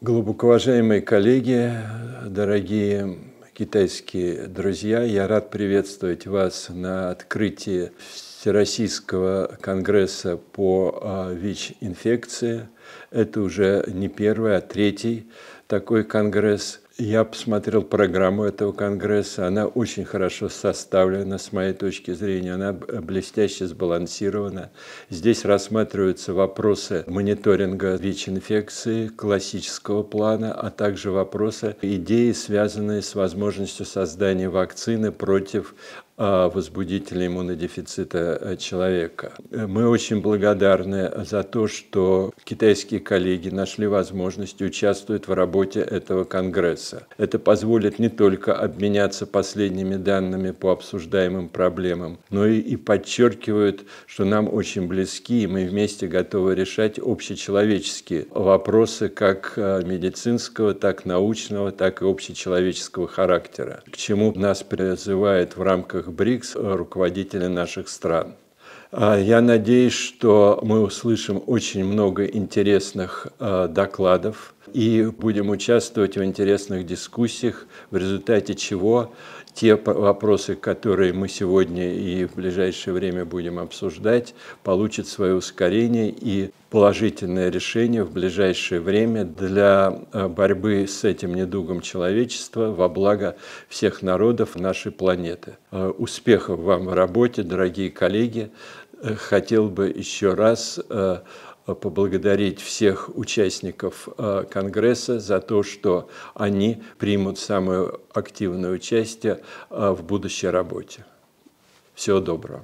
Глубоко уважаемые коллеги, дорогие китайские друзья, я рад приветствовать вас на открытии Всероссийского конгресса по а, ВИЧ-инфекции. Это уже не первый, а третий такой конгресс. Я посмотрел программу этого конгресса. Она очень хорошо составлена, с моей точки зрения. Она э, блестяще сбалансирована. Здесь рассматриваются вопросы мониторинга ВИЧ-инфекции классического плана, а также вопросы идеи, связанные с возможностью создания вакцины против а, возбудителя иммунодефицита э, человека. Э, мы очень благодарны за то, что китайские коллеги нашли возможность участвовать в работе этого конгресса. Это позволит не только обменяться последними данными по обсуждаемым проблемам, но и, и подчеркивают, что нам очень близки, и мы вместе готовы решать общечеловеческие вопросы как э, медицинского, так научного, так и общечеловеческого характера, к чему нас призывает в рамках странах БРИКС э, руководителей наших стран. А, я надеюсь, что мы услышим очень много интересных э, докладов и будем участвовать в интересных дискуссиях, в результате чего те вопросы, которые мы сегодня и в ближайшее время будем обсуждать, получат свое ускорение и положительное решение в ближайшее время для э, борьбы с этим недугом человечества во благо всех народов нашей планеты. Э, успехов вам в работе, дорогие коллеги. Э, хотел бы еще раз э, поблагодарить всех участников э, Конгресса за то, что они примут самое активное участие в будущей работе. Всего доброго.